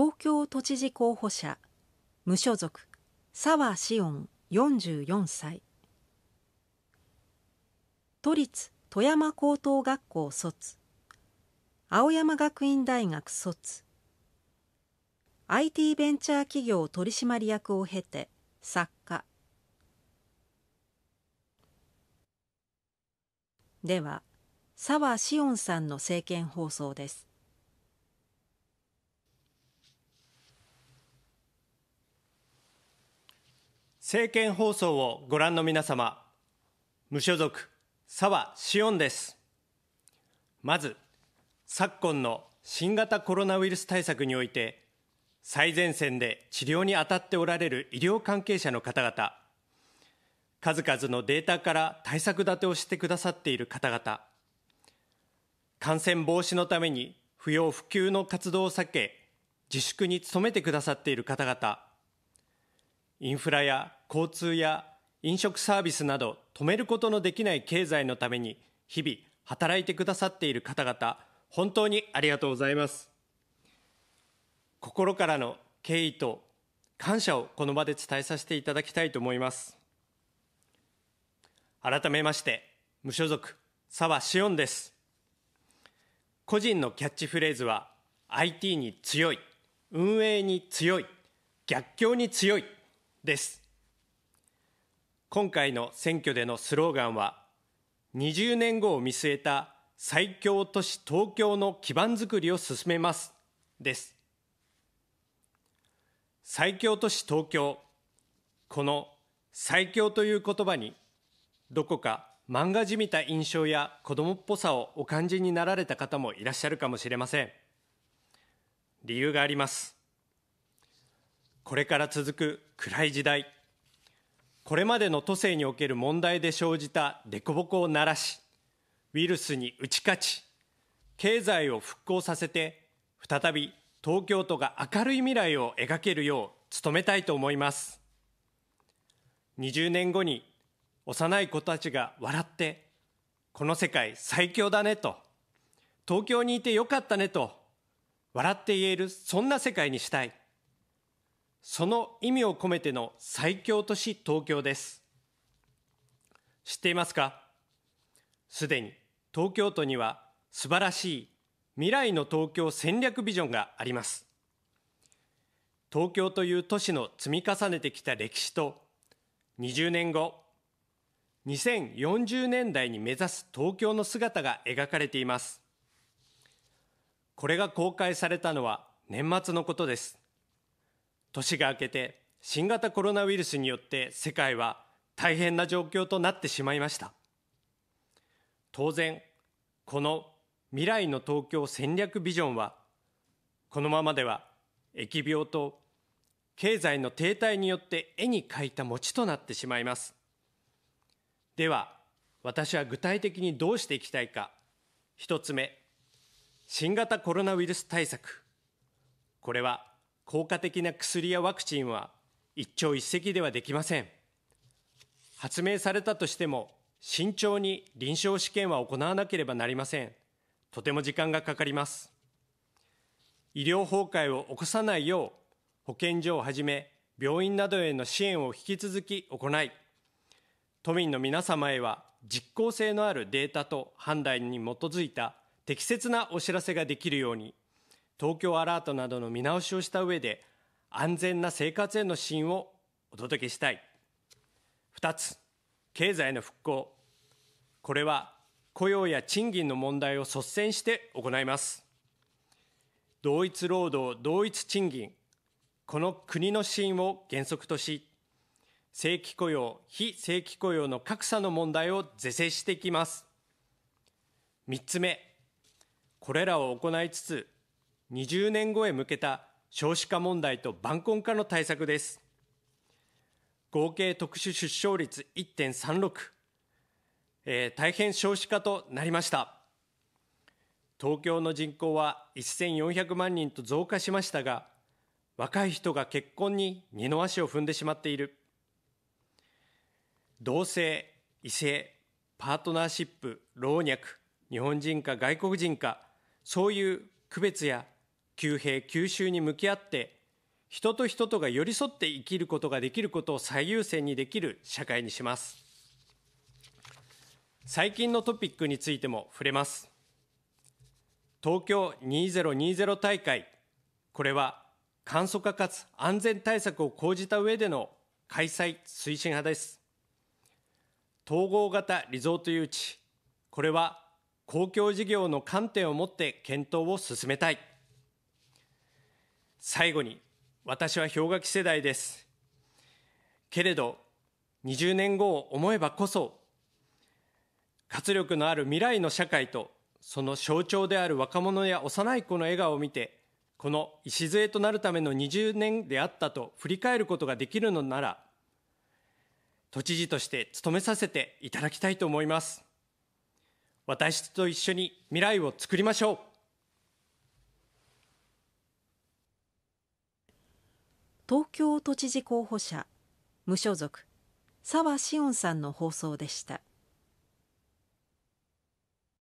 東京都知事候補者無所属沢志音44歳都立富山高等学校卒青山学院大学卒 IT ベンチャー企業取締役を経て作家では沢志恩さんの政見放送です政見放送をご覧の皆様、無所属、沢志音です。まず、昨今の新型コロナウイルス対策において、最前線で治療に当たっておられる医療関係者の方々、数々のデータから対策立てをしてくださっている方々、感染防止のために不要不急の活動を避け、自粛に努めてくださっている方々、インフラや交通や飲食サービスなど止めることのできない経済のために日々働いてくださっている方々、本当にありがとうございます。心からの敬意と感謝をこの場で伝えさせていただきたいと思います。改めまして、無所属、沢志音です。個人のキャッチフレーズは、IT に強い、運営に強い、逆境に強いです今回の選挙でのスローガンは20年後を見据えた最強都市東京の基盤づくりを進めますです最強都市東京この最強という言葉にどこか漫画じみた印象や子供っぽさをお感じになられた方もいらっしゃるかもしれません理由がありますこれから続く暗い時代これまでの都政における問題で生じた凸凹を鳴らしウイルスに打ち勝ち経済を復興させて再び東京都が明るい未来を描けるよう努めたいと思います20年後に幼い子たちが笑ってこの世界最強だねと東京にいてよかったねと笑って言えるそんな世界にしたいその意味を込めての最強都市東京です知っていますかすでに東京都には素晴らしい未来の東京戦略ビジョンがあります東京という都市の積み重ねてきた歴史と20年後2040年代に目指す東京の姿が描かれていますこれが公開されたのは年末のことです年が明けて新型コロナウイルスによって世界は大変な状況となってしまいました当然この未来の東京戦略ビジョンはこのままでは疫病と経済の停滞によって絵に描いた餅となってしまいますでは私は具体的にどうしていきたいか1つ目新型コロナウイルス対策これは効果的な薬やワクチンは一朝一夕ではできません。発明されたとしても、慎重に臨床試験は行わなければなりません。とても時間がかかります。医療崩壊を起こさないよう、保健所をはじめ、病院などへの支援を引き続き行い、都民の皆様へは実効性のあるデータと判断に基づいた適切なお知らせができるように東京アラートなどの見直しをした上で、安全な生活への支援をお届けしたい。2つ、経済の復興。これは雇用や賃金の問題を率先して行います。同一労働、同一賃金。この国の支援を原則とし、正規雇用、非正規雇用の格差の問題を是正していきます。三つ目、これらを行いつつ、20年後へ向けた少子化問題と晩婚化の対策です。合計特殊出生率1.36、えー、大変少子化となりました。東京の人口は1400万人と増加しましたが、若い人が結婚に二の足を踏んでしまっている。同性、異性、パートナーシップ、老若、日本人か外国人か、そういう区別や旧兵旧衆に向き合って人と人とが寄り添って生きることができることを最優先にできる社会にします最近のトピックについても触れます東京2020大会これは簡素化かつ安全対策を講じた上での開催推進派です統合型リゾート誘致これは公共事業の観点を持って検討を進めたい最後に、私は氷河期世代です。けれど、20年後を思えばこそ、活力のある未来の社会と、その象徴である若者や幼い子の笑顔を見て、この礎となるための20年であったと振り返ることができるのなら、都知事として務めさせていただきたいと思います。私と一緒に未来を作りましょう。東京都知事候補者無所属沢志音さんの放送でした。